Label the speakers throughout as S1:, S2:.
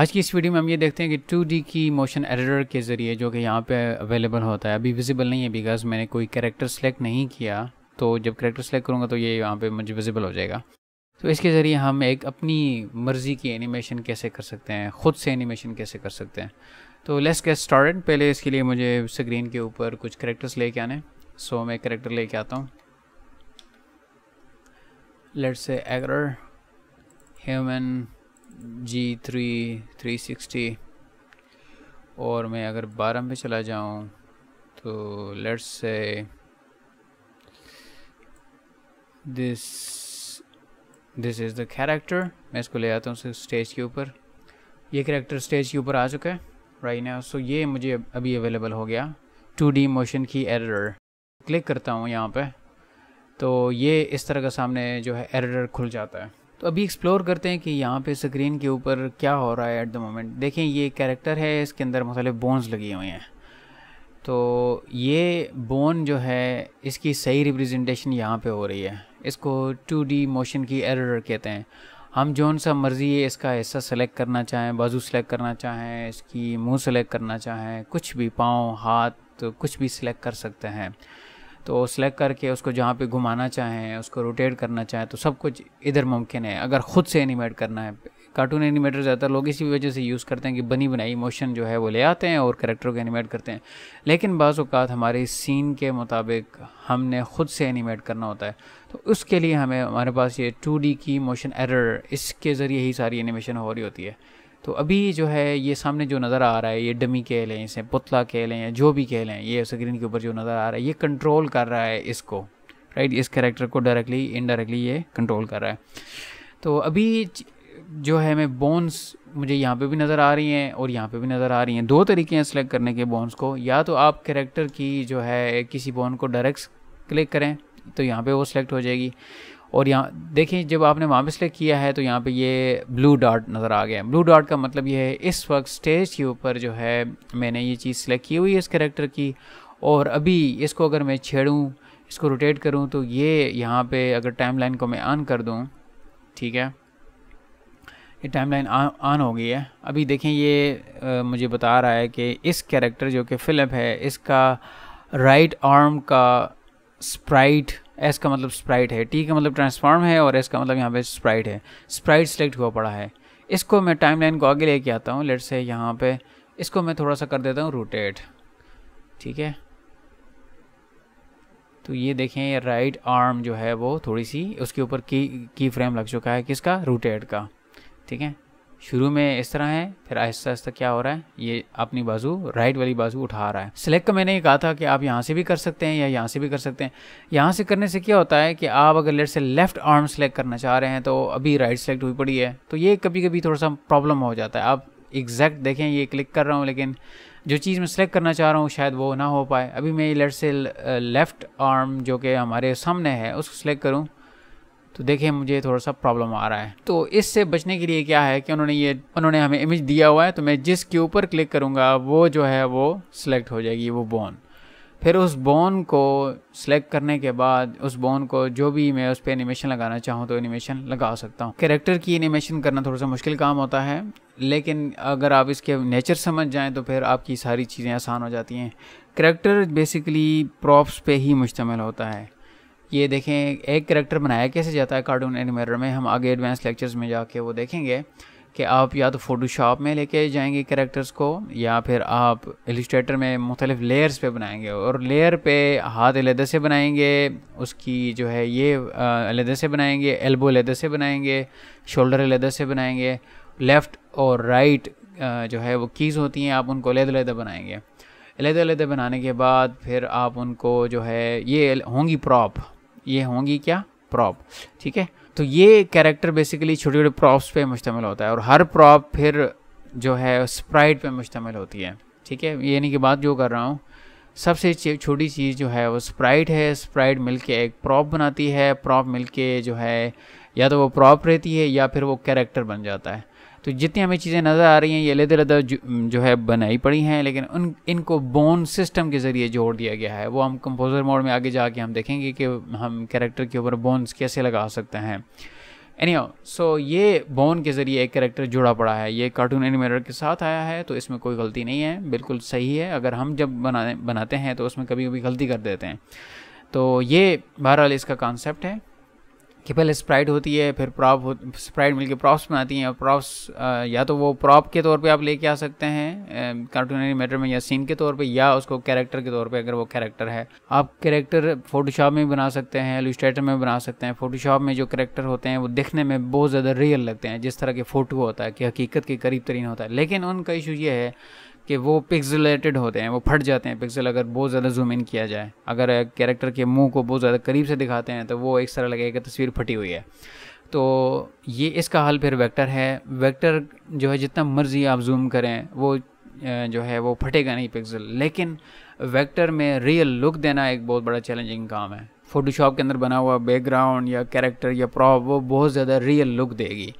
S1: आज की इस वीडियो में हम ये देखते हैं कि टू डी की मोशन एडिटर के ज़रिए जो कि यहाँ पे अवेलेबल होता है अभी विजिबल नहीं है बिकॉज मैंने कोई करेक्टर सेलेक्ट नहीं किया तो जब करेक्टर सेलेक्ट करूँगा तो ये यहाँ पे मुझे विजिबल हो जाएगा तो इसके ज़रिए हम एक अपनी मर्ज़ी की एनिमेशन कैसे कर सकते हैं ख़ुद से एनिमेशन कैसे कर सकते हैं तो लेस के स्टार्ट पहले इसके लिए मुझे स्क्रीन के ऊपर कुछ करेक्टर्स लेके आने सो मैं करेक्टर लेके आता हूँ let's say eager human G three three sixty और मैं अगर बारह पे चला जाऊं तो let's say this this is the character मैं इसको ले आता हूँ स्टेज के ऊपर ये कैरेक्टर स्टेज के ऊपर आ चुका है राइट नाउ सो ये मुझे अभी अवेलेबल हो गया टू डी मोशन की एरर क्लिक करता हूँ यहाँ पे तो ये इस तरह का सामने जो है एरर खुल जाता है तो अभी एक्सप्लोर करते हैं कि यहाँ पे स्क्रीन के ऊपर क्या हो रहा है एट द मोमेंट देखें ये कैरेक्टर है इसके अंदर मतलब बोन्स लगी हुई हैं तो ये बोन जो है इसकी सही रिप्रेजेंटेशन यहाँ पे हो रही है इसको 2D मोशन की एरर कहते हैं हम जौन सा मर्ज़ी इसका हिस्सा सेलेक्ट करना चाहें बाजू सेलेक्ट करना चाहें इसकी मुंह सेलेक्ट करना चाहें कुछ भी पाँव हाथ कुछ भी सिलेक्ट कर सकते हैं तो सेलेक्ट करके उसको जहाँ पे घुमाना चाहें उसको रोटेट करना चाहें तो सब कुछ इधर मुमकिन है अगर ख़ुद से एनिमेट करना है कार्टून एनिमेटर ज़्यादातर लोग इसी वजह से यूज़ करते हैं कि बनी बनाई मोशन जो है वो ले आते हैं और करेक्टर को एनिमेट करते हैं लेकिन बाज़ात हमारे सीन के मुताबिक हमने ख़ुद से एनिमेट करना होता है तो उसके लिए हमें हमारे पास ये टू की मोशन एरर इसके ज़रिए ही सारी एनिमेशन हो रही होती है तो अभी जो है ये सामने जो नज़र आ रहा है ये डमी कह लें इसे पुतला कह लें या जो भी कह लें ये स्क्रीन के ऊपर जो नज़र आ रहा है ये कंट्रोल कर रहा है इसको राइट इस कैरेक्टर को डायरेक्टली इनडायरेक्टली ये कंट्रोल कर रहा है तो अभी जो है मैं बोन्स मुझे यहाँ पे भी नज़र आ रही हैं और यहाँ पे भी नज़र आ रही हैं दो तरीके हैं सेलेक्ट करने के बोन्स को या तो आप करेक्टर की जो है किसी बोन को डायरेक्ट क्लिक करें तो यहाँ पे वो सिलेक्ट हो जाएगी और यहाँ देखें जब आपने वहाँ पर किया है तो यहाँ पे ये ब्लू डॉट नज़र आ गया है ब्लू डॉट का मतलब ये है इस वक्त स्टेज के ऊपर जो है मैंने ये चीज़ सेलेक्ट की हुई है इस करेक्टर की और अभी इसको अगर मैं छेड़ूँ इसको रोटेट करूँ तो ये यहाँ पे अगर टाइमलाइन को मैं ऑन कर दूँ ठीक है ये टाइमलाइन ऑन हो गई है अभी देखें ये आ, मुझे बता रहा है कि इस करेक्टर जो कि फिलप है इसका राइट आर्म का स्प्राइट एस का मतलब स्प्राइट है टी का मतलब ट्रांसफॉर्म है और एस का मतलब यहाँ पे स्प्राइट है स्प्राइट सेलेक्ट हुआ पड़ा है इसको मैं टाइमलाइन को आगे लेके आता हूँ लेट से यहाँ पे इसको मैं थोड़ा सा कर देता हूँ रोटेट ठीक है तो ये देखें राइट आर्म जो है वो थोड़ी सी उसके ऊपर की की फ्रेम लग चुका है किसका रोटेट का ठीक है शुरू में इस तरह है फिर आहिस्ता आहिस्ता क्या हो रहा है ये अपनी बाजू राइट वाली बाजू उठा रहा है सिलेक्ट का मैंने ये कहा था कि आप यहाँ से भी कर सकते हैं या यहाँ से भी कर सकते हैं यहाँ से करने से क्या होता है कि आप अगर लेट से लेफ्ट आर्म सेलेक्ट करना चाह रहे हैं तो अभी राइट सेलेक्ट हुई पड़ी है तो ये कभी कभी थोड़ा सा प्रॉब्लम हो जाता है आप एग्जैक्ट देखें ये क्लिक कर रहा हूँ लेकिन जो चीज़ मैं सिलेक्ट करना चाह रहा हूँ शायद वो ना हो पाए अभी मैं लेट से लेफ़्ट आर्म जो कि हमारे सामने है उसको सेलेक्ट करूँ तो देखिए मुझे थोड़ा सा प्रॉब्लम आ रहा है तो इससे बचने के लिए क्या है कि उन्होंने ये उन्होंने हमें इमेज दिया हुआ है तो मैं जिसके ऊपर क्लिक करूँगा वो जो है वो सिलेक्ट हो जाएगी वो बोन फिर उस बोन को सिलेक्ट करने के बाद उस बोन को जो भी मैं उस पर एनिमेशन लगाना चाहूँ तो एनिमेशन लगा सकता हूँ कैरेक्टर की एनिमेशन करना थोड़ा सा मुश्किल काम होता है लेकिन अगर आप इसके नेचर समझ जाएँ तो फिर आपकी सारी चीज़ें आसान हो जाती हैं करेक्टर बेसिकली प्रॉप्स पे ही मुश्तमिल होता है ये देखें एक करेक्टर बनाया कैसे जाता है कार्टून एनिमेटर में हम आगे एडवांस लेक्चर्स में जाके वो देखेंगे कि आप या तो फ़ोटोशॉप में लेके जाएंगे करेक्टर्स को या फिर आप एलिस्ट्रेटर में मुख्तलिफ लेयर्स पे बनाएंगे और लेयर पे हाथ अलहदे से बनाएंगे उसकी जो है ये अलहदे से बनाएंगे एल्बो अलहदे से बनाएंगे शोल्डर अलहदे से बनाएंगे लेफ़्ट और राइट जो है वो कीज़ होती हैं आप उनको अलहदा बनाएंगे अलहदे अलहदे बनाने के बाद फिर आप उनको जो है ये होंगी प्रॉप ये होंगी क्या प्रॉप ठीक है तो ये कैरेक्टर बेसिकली छोटे छोटे प्रॉप्स पे मुश्तमिल होता है और हर प्रॉप फिर जो है स्प्राइट पे मुश्तमिल होती है ठीक है ये नहीं कि बात जो कर रहा हूँ सबसे छोटी चीज़ जो है वो स्प्राइट है स्प्राइट मिलके एक प्रॉप बनाती है प्रॉप मिलके जो है या तो वो प्रॉप रहती है या फिर वो कैरेक्टर बन जाता है तो जितनी हमें चीज़ें नज़र आ रही हैं ये अलग अलग जो, जो है बनाई पड़ी हैं लेकिन उन इनको बोन सिस्टम के ज़रिए जोड़ दिया गया है वो हम कंपोज़र मोड में आगे जाके हम देखेंगे कि हम कैरेक्टर के ऊपर बोन्स कैसे लगा सकते हैं एनी सो ये बोन के ज़रिए एक करेक्टर जुड़ा पड़ा है ये कार्टून एनिमेटर के साथ आया है तो इसमें कोई गलती नहीं है बिल्कुल सही है अगर हम जब बनाने बनाते हैं तो उसमें कभी कभी गलती कर देते हैं तो ये बहरहाल इसका कॉन्सेप्ट है कि पहले स्प्राइट होती है फिर प्रॉप हो स्प्राइट मिलकर प्रॉप्स में आती हैं और प्रॉप्स या तो वो प्रॉप के तौर पे आप लेके आ सकते हैं कार्टूनरी मैटर में या सीन के तौर पे या उसको कैरेक्टर के तौर पे अगर वो कैरेक्टर है आप कैरेक्टर फोटोशॉप में बना सकते हैं एलुस्ट्रेटर में बना सकते हैं फोटोशॉप में जो करेक्टर होते हैं वो दिखने में बहुत ज़्यादा रियल लगते हैं जिस तरह के फ़ोटो होता है कि हकीकत के करीब तरीन होता है लेकिन उनका इशू ये है कि वो पिक्सलेटेड होते हैं वो फट जाते हैं पिक्सल अगर बहुत ज़्यादा जूम इन किया जाए अगर कैरेक्टर के मुंह को बहुत ज़्यादा करीब से दिखाते हैं तो वो एक तरह लगेगा कि तस्वीर फटी हुई है तो ये इसका हल फिर वेक्टर है वेक्टर जो है जितना मर्ज़ी आप जूम करें वो जो है वो फटेगा नहीं पिक्सल लेकिन वेक्टर में रियल लुक देना एक बहुत बड़ा चैलेंजिंग काम है फ़ोटोशॉप के अंदर बना हुआ बैकग्राउंड या कैरेक्टर या प्रॉप वो बहुत ज़्यादा रियल लुक देगी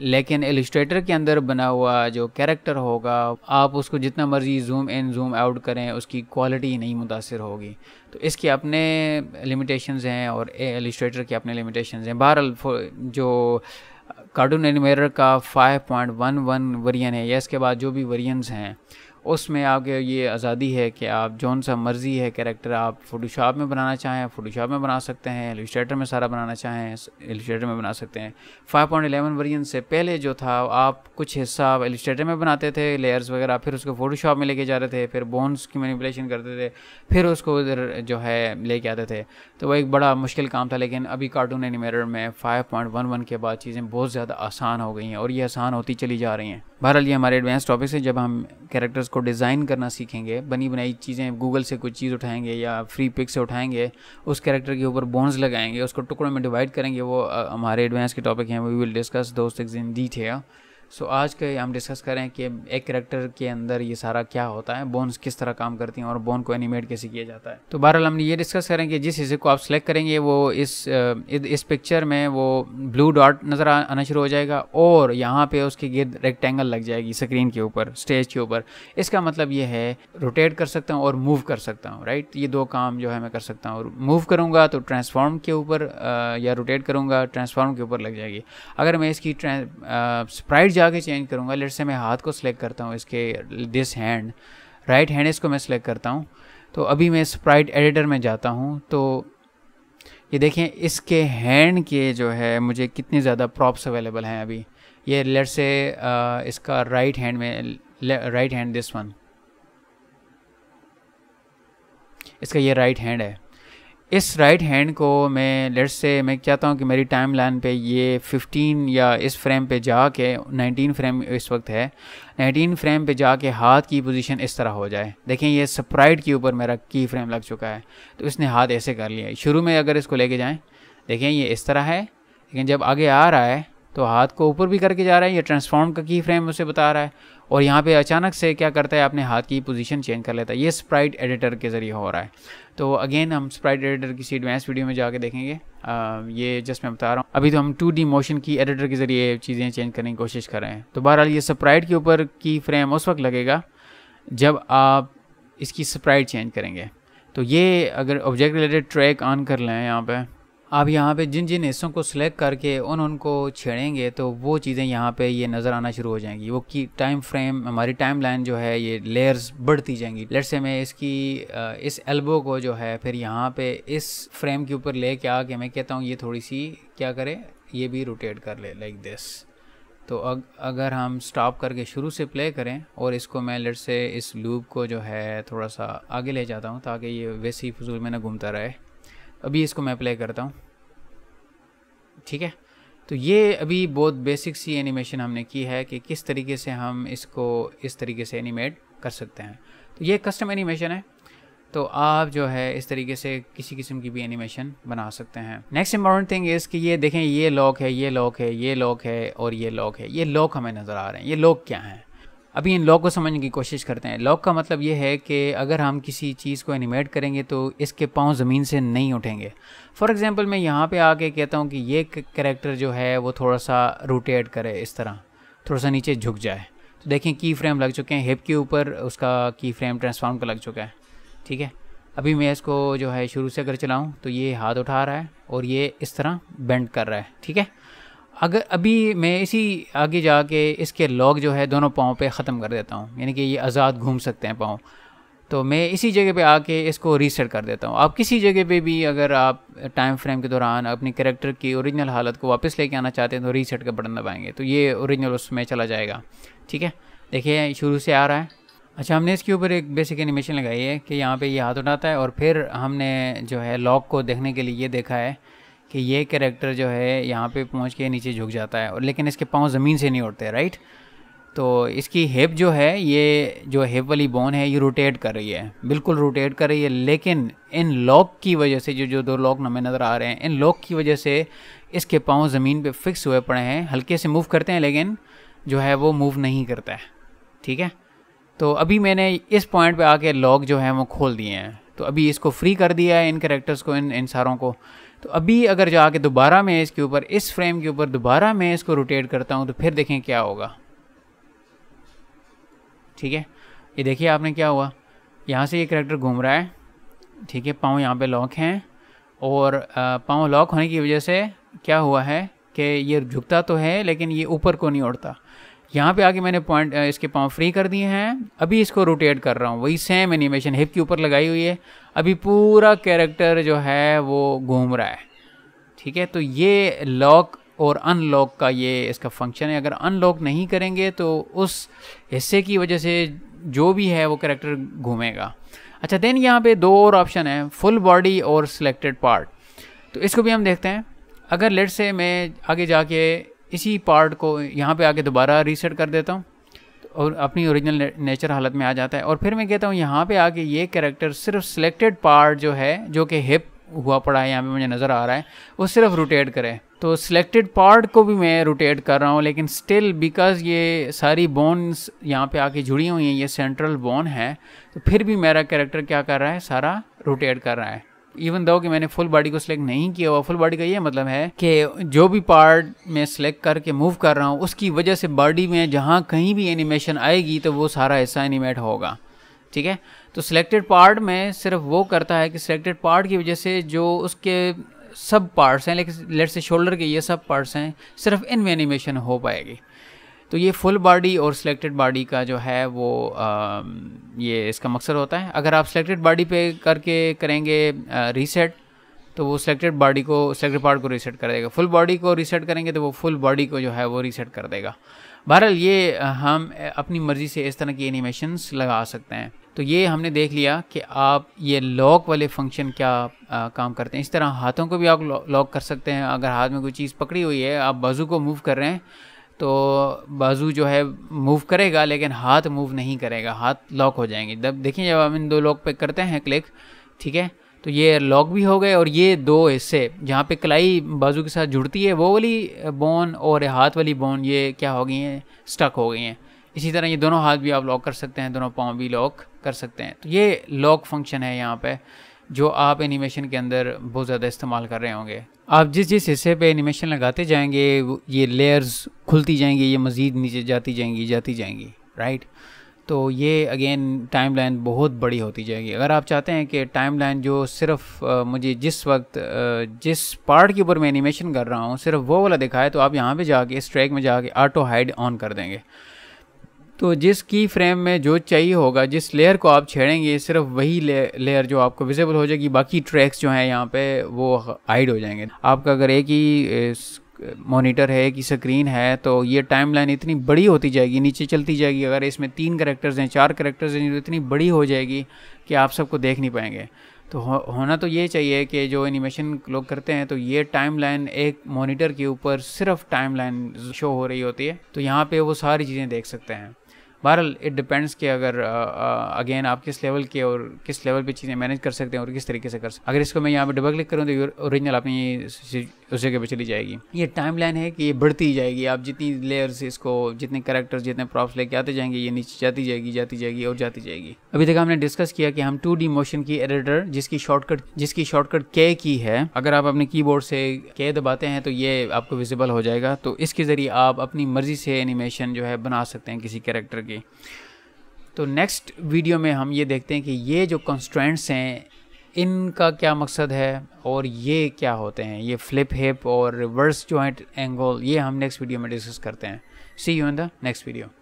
S1: लेकिन एलिस्ट्रेटर के अंदर बना हुआ जो कैरेक्टर होगा आप उसको जितना मर्जी जूम इन जूम आउट करें उसकी क्वालिटी नहीं मुतासर होगी तो इसके अपने लिमिटेशंस हैं और एलिस्ट्रेटर के अपने लिमिटेशंस हैं बहरहाल जो कार्टून एनिमेटर का 5.11 वरियन है या इसके बाद जो भी वरियंस हैं उसमें आपके ये आज़ादी है कि आप जौन सा मर्ज़ी है कैरेक्टर आप फोटोशॉप में बनाना चाहें फोटोशॉप में बना सकते हैं एलिस्ट्रेटर में सारा बनाना चाहें एलिस्ट्रेटर में बना सकते हैं फाइव पॉइंट एलेवन वर्जन से पहले जो था आप कुछ हिस्सा आप एलिस्ट्रेटर में बनाते थे लेयर्स वगैरह फिर उसको फोटोशॉप में लेके जा रहे थे फिर बोन्स की मैनिपुलेशन करते थे फिर उसको इधर जो है लेके आते थे तो वह एक बड़ा मुश्किल काम था लेकिन अभी कार्टून एनिमेटर में फाइव पॉइंट वन वन के बाद चीज़ें बहुत ज़्यादा आसान हो गई हैं और ये आसान होती चली जा रही हैं बहरहाल ये हमारे एडवांस टॉपिक्स है जब हम कैरेक्टर्स को डिज़ाइन करना सीखेंगे बनी बनाई चीज़ें गूगल से कोई चीज़ उठाएंगे या फ्री पिक से उठाएंगे उस कैरेक्टर के ऊपर बोन्स लगाएंगे उसको टुकड़ों में डिवाइड करेंगे वो हमारे एडवांस के टॉपिक हैं वी विल डिस्कस दोस्त इन डिटेल सो so, आज के हम डिस्कस करें कि एक करेक्टर के अंदर ये सारा क्या होता है बोन्स किस तरह काम करती हैं और बोन को एनिमेट कैसे किया जाता है तो बहरहाल हम ये डिस्कस करें कि जिस हिस्से को आप सेलेक्ट करेंगे वो इस इस पिक्चर में वो ब्लू डॉट नज़र आना शुरू हो जाएगा और यहाँ पे उसके गिर्द रेक्टेंगल लग जाएगी स्क्रीन के ऊपर स्टेज के ऊपर इसका मतलब ये है रोटेट कर सकता हूँ और मूव कर सकता हूँ राइट ये दो काम जो है मैं कर सकता हूँ मूव करूँगा तो ट्रांसफॉर्म के ऊपर या रोटेट करूँगा ट्रांसफॉर्म के ऊपर लग जाएगी अगर मैं इसकी स्प्राइट जाके चेंज करूँगा लेट से मैं हाथ को सिलेक्ट करता हूँ इसके दिस हैंड राइट हैंड इसको मैं सिलेक्ट करता हूँ तो अभी मैं स्प्राइट एडिटर में जाता हूँ तो ये देखें इसके हैंड के जो है मुझे कितने ज़्यादा प्रॉप्स अवेलेबल हैं अभी ये लेट से इसका राइट हैंड में राइट हैंड दिस वन इसका ये राइट हैंड है इस राइट right हैंड को मैं लेट्स से मैं चाहता हूँ कि मेरी टाइम लाइन पर ये 15 या इस फ्रेम पे जाके 19 फ्रेम इस वक्त है 19 फ्रेम पे जाके हाथ की पोजीशन इस तरह हो जाए देखें ये स्प्राइट के ऊपर मेरा की फ्रेम लग चुका है तो इसने हाथ ऐसे कर लिया शुरू में अगर इसको लेके जाएँ देखें ये इस तरह है लेकिन जब आगे आ रहा है तो हाथ को ऊपर भी करके जा रहा है ये ट्रांसफॉर्म का की फ्रेम उसे बता रहा है और यहाँ पे अचानक से क्या करता है अपने हाथ की पोजीशन चेंज कर लेता है ये स्प्राइट एडिटर के ज़रिए हो रहा है तो अगेन हम स्प्राइट एडिटर की एडवांस वीडियो में जाके देखेंगे आ, ये जस्ट मैं बता रहा हूँ अभी तो हम टू डी मोशन की एडिटर के ज़रिए चीज़ें चेंज करने की कोशिश कर रहे हैं तो बहरहाल ये स्प्राइट के ऊपर की फ्रेम उस वक्त लगेगा जब आप इसकी स्प्राइट चेंज करेंगे तो ये अगर ऑब्जेक्ट रिलेटेड ट्रैक ऑन कर लें यहाँ पर आप यहाँ पे जिन जिन हिस्सों को सिलेक्ट करके उन उनको छेड़ेंगे तो वो चीज़ें यहाँ पे ये नज़र आना शुरू हो जाएंगी वो की टाइम फ्रेम हमारी टाइम लाइन जो है ये लेयर्स बढ़ती जाएंगी लेट से मैं इसकी इस एल्बो को जो है फिर यहाँ पे इस फ्रेम के ऊपर ले के आके मैं कहता हूँ ये थोड़ी सी क्या करें ये भी रोटेट कर ले लाइक दिस तो अग, अगर हम स्टॉप करके शुरू से प्ले करें और इसको मैं लेट से इस लूप को जो है थोड़ा सा आगे ले जाता हूँ ताकि ये वैसे ही फजूल में ना घूमता रहे अभी इसको मैं अप्लाई करता हूँ ठीक है तो ये अभी बहुत बेसिक सी एनिमेशन हमने की है कि किस तरीके से हम इसको इस तरीके से एनिमेट कर सकते हैं तो ये कस्टम एनिमेशन है तो आप जो है इस तरीके से किसी किस्म की भी एनिमेशन बना सकते हैं नेक्स्ट इंपॉर्टेंट थिंग इज़ कि ये देखें ये लॉक है ये लॉक है ये लॉक है और ये लॉक है ये लॉक हमें नज़र आ रहे हैं ये लॉक क्या हैं अभी इन लॉ को समझने की कोशिश करते हैं लॉ का मतलब ये है कि अगर हम किसी चीज़ को एनिमेट करेंगे तो इसके पाँव ज़मीन से नहीं उठेंगे फॉर एग्ज़ाम्पल मैं यहाँ पे आके कहता हूँ कि ये करेक्टर जो है वो थोड़ा सा रोटेट करे इस तरह थोड़ा सा नीचे झुक जाए तो देखें की फ्रेम लग चुके हैं हिप के ऊपर उसका की फ्रेम ट्रांसफॉर्म का लग चुका है ठीक है अभी मैं इसको जो है शुरू से अगर चलाऊँ तो ये हाथ उठा रहा है और ये इस तरह बेंड कर रहा है ठीक है अगर अभी मैं इसी आगे जा के इसके लॉग जो है दोनों पाँव पे ख़त्म कर देता हूँ यानी कि ये आज़ाद घूम सकते हैं पाँव तो मैं इसी जगह पे आके इसको रीसेट कर देता हूँ आप किसी जगह पे भी अगर आप टाइम फ्रेम के दौरान अपनी करेक्टर की ओरिजिनल हालत को वापस लेके आना चाहते हैं तो रीसेट का बटन दबाएंगे तो ये ओरिजिनल उसमें चला जाएगा ठीक है देखिए शुरू से आ रहा है अच्छा हमने इसके ऊपर एक बेसिक एनिमेशन लगाई है कि यहाँ पर ये हाथ उठाता है और फिर हमने जो है लॉक को देखने के लिए ये देखा है कि ये करेक्टर जो है यहाँ पे पहुँच के नीचे झुक जाता है और लेकिन इसके पाँव ज़मीन से नहीं उड़ते राइट तो इसकी हेप जो है ये जो हिप वाली बोन है ये रोटेट कर रही है बिल्कुल रोटेट कर रही है लेकिन इन लॉक की वजह से जो जो दो लॉक हमें नज़र आ रहे हैं इन लॉक की वजह से इसके पाँव ज़मीन पे फिक्स हुए पड़े हैं हल्के से मूव करते हैं लेकिन जो है वो मूव नहीं करता है ठीक है तो अभी मैंने इस पॉइंट पे आके लॉक जो है वो खोल दिए हैं तो अभी इसको फ्री कर दिया है इन करेक्टर्स को इन इन सारों को तो अभी अगर जाके दोबारा मैं इसके ऊपर इस फ्रेम के ऊपर दोबारा मैं इसको रोटेट करता हूँ तो फिर देखें क्या होगा ठीक है ये देखिए आपने क्या हुआ यहाँ से ये करेक्टर घूम रहा है ठीक है पाँव यहाँ पे लॉक हैं और पाँव लॉक होने की वजह से क्या हुआ है कि ये झुकता तो है लेकिन ये ऊपर को नहीं उड़ता यहाँ पे आके मैंने पॉइंट इसके पाँव फ्री कर दिए हैं अभी इसको रोटेट कर रहा हूँ वही सेम एनिमेशन हिप के ऊपर लगाई हुई है अभी पूरा कैरेक्टर जो है वो घूम रहा है ठीक है तो ये लॉक और अनलॉक का ये इसका फंक्शन है अगर अनलॉक नहीं करेंगे तो उस हिस्से की वजह से जो भी है वो करेक्टर घूमेगा अच्छा देन यहाँ पर दो और ऑप्शन हैं फुल बॉडी और सिलेक्टेड पार्ट तो इसको भी हम देखते हैं अगर लेट से मैं आगे जाके इसी पार्ट को यहाँ पे आके दोबारा रीसेट कर देता हूँ और अपनी ओरिजिनल नेचर हालत में आ जाता है और फिर मैं कहता हूँ यहाँ पे आके ये करेक्टर सिर्फ सिलेक्टेड पार्ट जो है जो कि हिप हुआ पड़ा है यहाँ पे मुझे नज़र आ रहा है वो सिर्फ रोटेट करे तो सिलेक्टेड पार्ट को भी मैं रोटेट कर रहा हूँ लेकिन स्टिल बिकॉज ये सारी बोन्स यहाँ पे आके जुड़ी हुई हैं ये सेंट्रल बोन है तो फिर भी मेरा कैरेक्टर क्या कर रहा है सारा रोटेट कर रहा है इवन दो कि मैंने फुल बॉडी को सिलेक्ट नहीं किया हुआ फुल बॉडी का ये मतलब है कि जो भी पार्ट मैं सिलेक्ट करके मूव कर रहा हूँ उसकी वजह से बॉडी में जहाँ कहीं भी एनिमेशन आएगी तो वो सारा हिस्सा एनिमेट होगा ठीक है तो सिलेक्टेड पार्ट में सिर्फ वो करता है कि सिलेक्टेड पार्ट की वजह से जो उसके सब पार्ट्स हैं लेकिन लेट से शोल्डर के ये सब पार्ट्स हैं सिर्फ इनमें एनिमेशन हो पाएगी तो ये फुल बॉडी और सिलेक्टेड बॉडी का जो है वो आ, ये इसका मकसद होता है अगर आप सिलेक्टेड बॉडी पे करके करेंगे रीसेट तो वो सिलेक्टेड बॉडी को सिलेक्टेड पार्ट को रीसेट कर देगा फुल बॉडी को रीसेट करेंगे तो वो फुल बॉडी को जो है वो रीसेट कर देगा बहरहाल ये हम अपनी मर्ज़ी से इस तरह की एनिमेशंस लगा सकते हैं तो ये हमने देख लिया कि आप ये लॉक वाले फंक्शन क्या आ, काम करते हैं इस तरह हाथों को भी आप लॉक कर सकते हैं अगर हाथ में कोई चीज़ पकड़ी हुई है आप बाजू को मूव कर रहे हैं तो बाजू जो है मूव करेगा लेकिन हाथ मूव नहीं करेगा हाथ लॉक हो जाएंगे जब देखिए जब हम इन दो लॉक पे करते हैं क्लिक ठीक है तो ये लॉक भी हो गए और ये दो हिस्से जहाँ पे कलाई बाजू के साथ जुड़ती है वो वाली बोन और हाथ वाली बोन ये क्या हो गई हैं स्टक हो गई हैं इसी तरह ये दोनों हाथ भी आप लॉक कर सकते हैं दोनों पाँव भी लॉक कर सकते हैं तो ये लॉक फंक्शन है यहाँ पर जो आप एनिमेशन के अंदर बहुत ज़्यादा इस्तेमाल कर रहे होंगे आप जिस जिस हिस्से पे एनिमेशन लगाते जाएंगे ये लेयर्स खुलती जाएंगी ये मज़ीद नीचे जाती जाएंगी जाती जाएंगी राइट तो ये अगेन टाइम लाइन बहुत बड़ी होती जाएगी अगर आप चाहते हैं कि टाइम लाइन जो सिर्फ मुझे जिस वक्त जिस पार्ट के ऊपर मैं एनिमेशन कर रहा हूँ सिर्फ वो वाला दिखाए तो आप यहाँ पर जाके इस ट्रैक में जाके ऑटो हाइड ऑन कर देंगे तो जिस की फ्रेम में जो चाहिए होगा जिस लेयर को आप छेड़ेंगे सिर्फ वही लेयर जो आपको विजिबल हो जाएगी बाकी ट्रैक्स जो हैं यहाँ पे वो हाइड हो जाएंगे आपका अगर एक ही मॉनिटर है कि स्क्रीन है तो ये टाइमलाइन इतनी बड़ी होती जाएगी नीचे चलती जाएगी अगर इसमें तीन करेक्टर्स हैं चार करेक्टर्स हैं तो इतनी बड़ी हो जाएगी कि आप सबको देख नहीं पाएंगे तो हो, होना तो ये चाहिए कि जो एनिमेशन लोग करते हैं तो ये टाइमलाइन एक मॉनिटर के ऊपर सिर्फ टाइमलाइन शो हो रही होती है तो यहाँ पे वो सारी चीज़ें देख सकते हैं बहरहाल इट डिपेंड्स कि अगर अगेन आप किस लेवल के और किस लेवल पे चीज़ें मैनेज कर सकते हैं और किस तरीके से कर सकते हैं अगर इसको मैं यहाँ पे डबल क्लिक करूँ तो ओरिजिनल अपनी उस जगह पर चली जाएगी ये टाइम लाइन है कि ये बढ़ती ही जाएगी आप जितनी लेयर से इसको जितने करेक्टर्स जितने प्रॉप्स लेके आते जाएंगे ये नीचे जाती जाएगी जाती जाएगी और जाती जाएगी अभी तक हमने डिस्कस किया कि हम टू मोशन की एडिटर जिसकी शॉर्टकट जिसकी शॉर्टकट के की है अगर आप अपने की से के दबाते हैं तो ये आपको विजिबल हो जाएगा तो इसके ज़रिए आप अपनी मर्जी से एनिमेशन जो है बना सकते हैं किसी करेक्टर की तो नेक्स्ट वीडियो में हम ये देखते हैं कि ये जो कंस्ट्रेंट्स हैं इनका क्या मकसद है और ये क्या होते हैं ये फ्लिप हिप और रिवर्स जॉइंट एंगल ये हम नेक्स्ट वीडियो में डिस्कस करते हैं see you in the next video